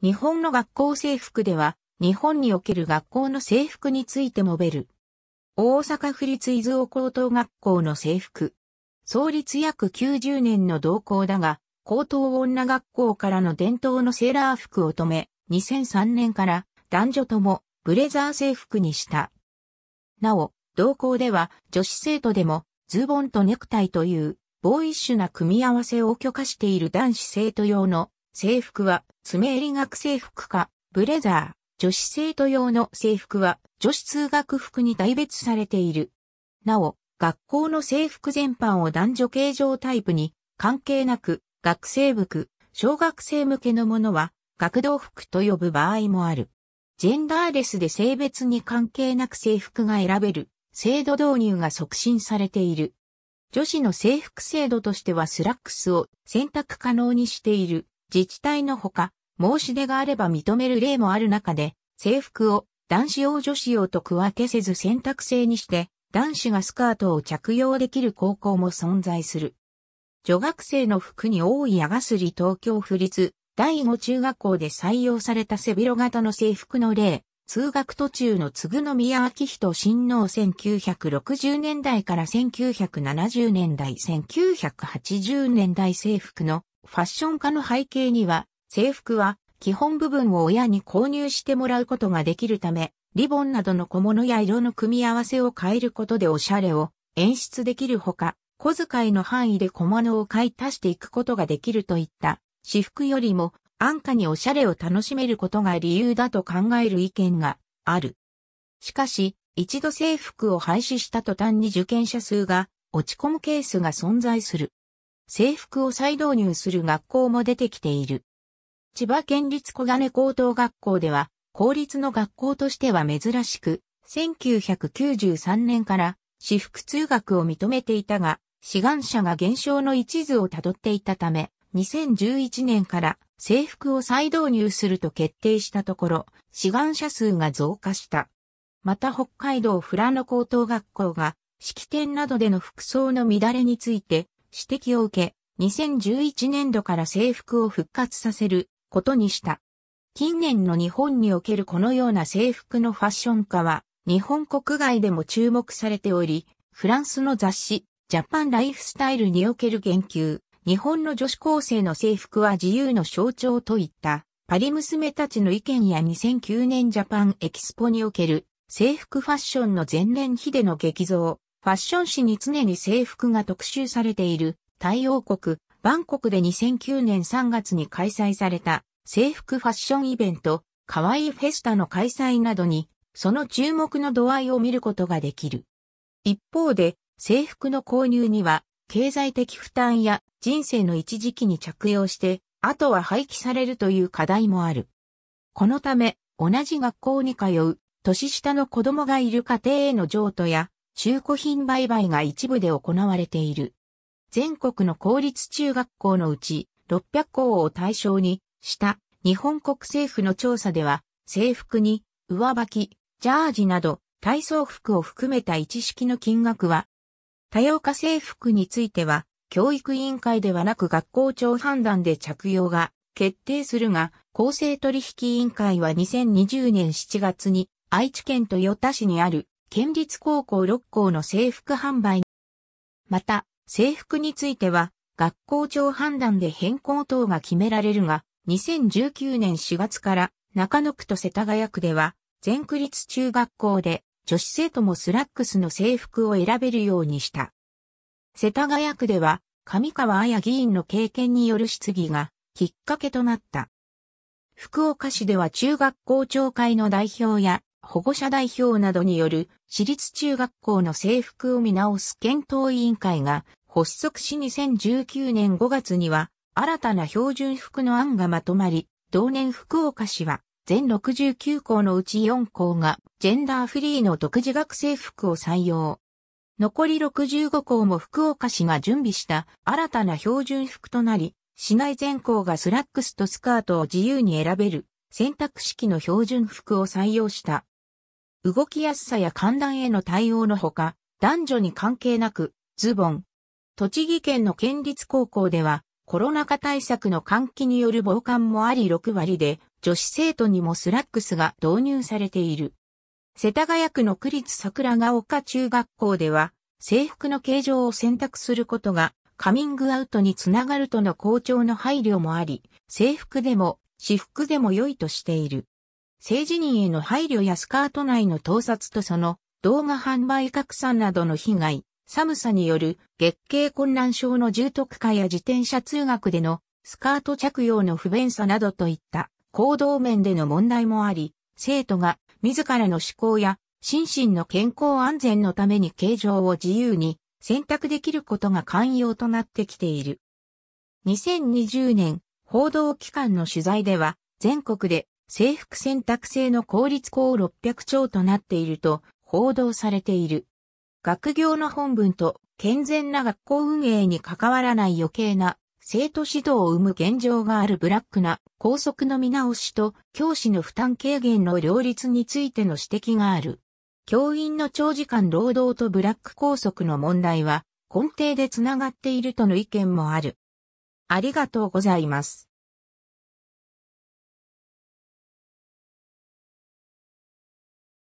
日本の学校制服では、日本における学校の制服について述べる。大阪府立伊豆高等学校の制服。創立約90年の同校だが、高等女学校からの伝統のセーラー服を止め、2003年から男女ともブレザー制服にした。なお、同校では女子生徒でもズボンとネクタイというボーイッシュな組み合わせを許可している男子生徒用の制服は、爪襟学生服か、ブレザー、女子生徒用の制服は、女子通学服に大別されている。なお、学校の制服全般を男女形状タイプに、関係なく、学生服、小学生向けのものは、学童服と呼ぶ場合もある。ジェンダーレスで性別に関係なく制服が選べる、制度導入が促進されている。女子の制服制度としてはスラックスを選択可能にしている自治体のほか、申し出があれば認める例もある中で、制服を男子用女子用と区分けせず選択制にして、男子がスカートを着用できる高校も存在する。女学生の服に多い矢がすり東京府立第5中学校で採用された背広型の制服の例、通学途中の嗣宮明人親王1960年代から1970年代1980年代制服のファッション化の背景には、制服は基本部分を親に購入してもらうことができるため、リボンなどの小物や色の組み合わせを変えることでおしゃれを演出できるほか、小遣いの範囲で小物を買い足していくことができるといった、私服よりも安価におしゃれを楽しめることが理由だと考える意見がある。しかし、一度制服を廃止した途端に受験者数が落ち込むケースが存在する。制服を再導入する学校も出てきている。千葉県立小金高等学校では、公立の学校としては珍しく、1993年から私服通学を認めていたが、志願者が減少の一途をたどっていたため、2011年から制服を再導入すると決定したところ、志願者数が増加した。また北海道富良野高等学校が式典などでの服装の乱れについて指摘を受け、2011年度から制服を復活させることにした。近年の日本におけるこのような制服のファッション化は、日本国外でも注目されており、フランスの雑誌、ジャパンライフスタイルにおける言及、日本の女子高生の制服は自由の象徴といった、パリ娘たちの意見や2009年ジャパンエキスポにおける制服ファッションの前年比での激増、ファッション誌に常に制服が特集されている、タイ王国、バンコクで2009年3月に開催された、制服ファッションイベント、かわいいフェスタの開催などに、その注目の度合いを見ることができる。一方で、制服の購入には、経済的負担や人生の一時期に着用して、あとは廃棄されるという課題もある。このため、同じ学校に通う、年下の子供がいる家庭への譲渡や、中古品売買が一部で行われている。全国の公立中学校のうち600校を対象にした日本国政府の調査では制服に上履き、ジャージなど体操服を含めた一式の金額は多様化制服については教育委員会ではなく学校長判断で着用が決定するが、公正取引委員会は2020年7月に愛知県豊田市にある県立高校6校の制服販売。また、制服については、学校長判断で変更等が決められるが、2019年4月から中野区と世田谷区では、全区立中学校で女子生徒もスラックスの制服を選べるようにした。世田谷区では、上川綾議員の経験による質疑がきっかけとなった。福岡市では中学校長会の代表や保護者代表などによる私立中学校の制服を見直す検討委員会が発足し2019年5月には新たな標準服の案がまとまり、同年福岡市は全69校のうち4校がジェンダーフリーの独自学生服を採用。残り65校も福岡市が準備した新たな標準服となり、市内全校がスラックスとスカートを自由に選べる選択式の標準服を採用した。動きやすさや寒暖への対応のほか、男女に関係なく、ズボン。栃木県の県立高校では、コロナ禍対策の換気による防寒もあり6割で、女子生徒にもスラックスが導入されている。世田谷区の区立桜ヶ丘中学校では、制服の形状を選択することがカミングアウトにつながるとの校長の配慮もあり、制服でも私服でも良いとしている。性自人への配慮やスカート内の盗撮とその動画販売拡散などの被害、寒さによる月経混乱症の重篤化や自転車通学でのスカート着用の不便さなどといった行動面での問題もあり、生徒が自らの思考や心身の健康安全のために形状を自由に選択できることが寛容となってきている。2020年報道機関の取材では全国で制服選択制の公立校600兆となっていると報道されている。学業の本文と健全な学校運営に関わらない余計な生徒指導を生む現状があるブラックな校則の見直しと教師の負担軽減の両立についての指摘がある。教員の長時間労働とブラック校則の問題は根底でつながっているとの意見もある。ありがとうございます。